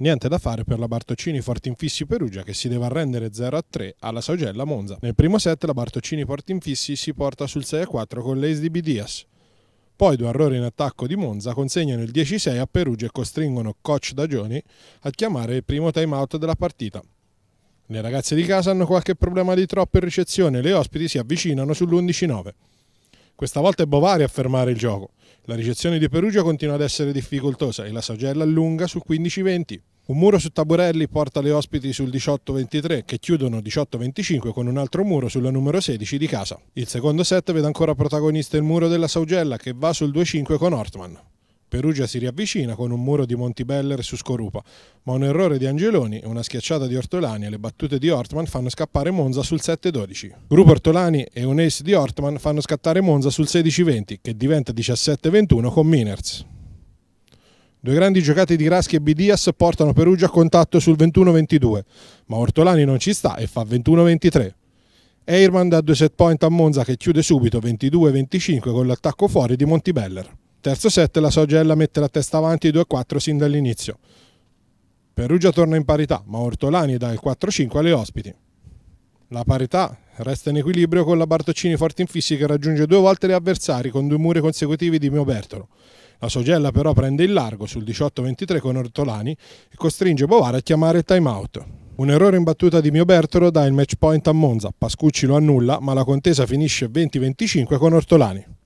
Niente da fare per la Bartocini Infissi Perugia che si deve arrendere 0-3 alla Saugella Monza. Nel primo set la Bartocini Infissi si porta sul 6-4 con l'ace di Bidias. Poi due errori in attacco di Monza consegnano il 10-6 a Perugia e costringono coach Dagioni a chiamare il primo time-out della partita. Le ragazze di casa hanno qualche problema di troppo in ricezione e le ospiti si avvicinano sull'11-9. Questa volta è Bovari a fermare il gioco. La ricezione di Perugia continua ad essere difficoltosa e la Sagella allunga sul 15-20. Un muro su Taburelli porta le ospiti sul 18-23 che chiudono 18-25 con un altro muro sulla numero 16 di casa. Il secondo set vede ancora protagonista il muro della Saugella che va sul 2-5 con Ortman. Perugia si riavvicina con un muro di Montibeller su Scorupa, ma un errore di Angeloni e una schiacciata di Ortolani e le battute di Ortman fanno scappare Monza sul 7-12. Gruppo Ortolani e un ace di Ortman fanno scattare Monza sul 16-20, che diventa 17-21 con Miners. Due grandi giocate di Raschi e Bidias portano Perugia a contatto sul 21-22, ma Ortolani non ci sta e fa 21-23. Eirman dà due set point a Monza che chiude subito 22-25 con l'attacco fuori di Montibeller. Terzo set la Sogella mette la testa avanti 2-4 sin dall'inizio. Perugia torna in parità, ma Ortolani dà il 4-5 alle ospiti. La parità resta in equilibrio con la Bartoccini forte in fissi che raggiunge due volte gli avversari con due muri consecutivi di Mio Bertolo. La Sogella però prende il largo sul 18-23 con Ortolani e costringe Bovara a chiamare il timeout. Un errore in battuta di Mio Bertolo dà il match point a Monza, Pascucci lo annulla ma la contesa finisce 20-25 con Ortolani.